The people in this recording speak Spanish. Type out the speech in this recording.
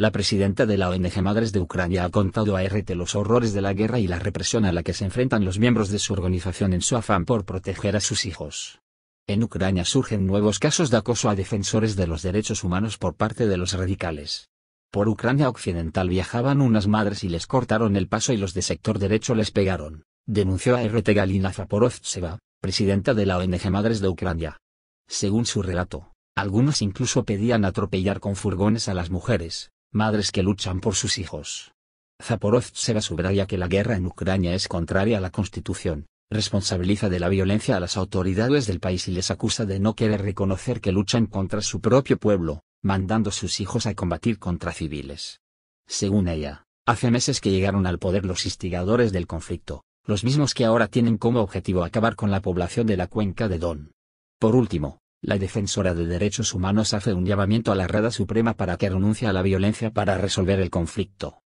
La presidenta de la ONG Madres de Ucrania ha contado a RT los horrores de la guerra y la represión a la que se enfrentan los miembros de su organización en su afán por proteger a sus hijos. En Ucrania surgen nuevos casos de acoso a defensores de los derechos humanos por parte de los radicales. Por Ucrania Occidental viajaban unas madres y les cortaron el paso y los de sector derecho les pegaron, denunció a RT Galina Zaporovtseva, presidenta de la ONG Madres de Ucrania. Según su relato, algunos incluso pedían atropellar con furgones a las mujeres, madres que luchan por sus hijos. Zaporovtseva subraya que la guerra en Ucrania es contraria a la Constitución, responsabiliza de la violencia a las autoridades del país y les acusa de no querer reconocer que luchan contra su propio pueblo, mandando a sus hijos a combatir contra civiles. Según ella, hace meses que llegaron al poder los instigadores del conflicto, los mismos que ahora tienen como objetivo acabar con la población de la cuenca de Don. Por último, la defensora de derechos humanos hace un llamamiento a la Rada Suprema para que renuncie a la violencia para resolver el conflicto.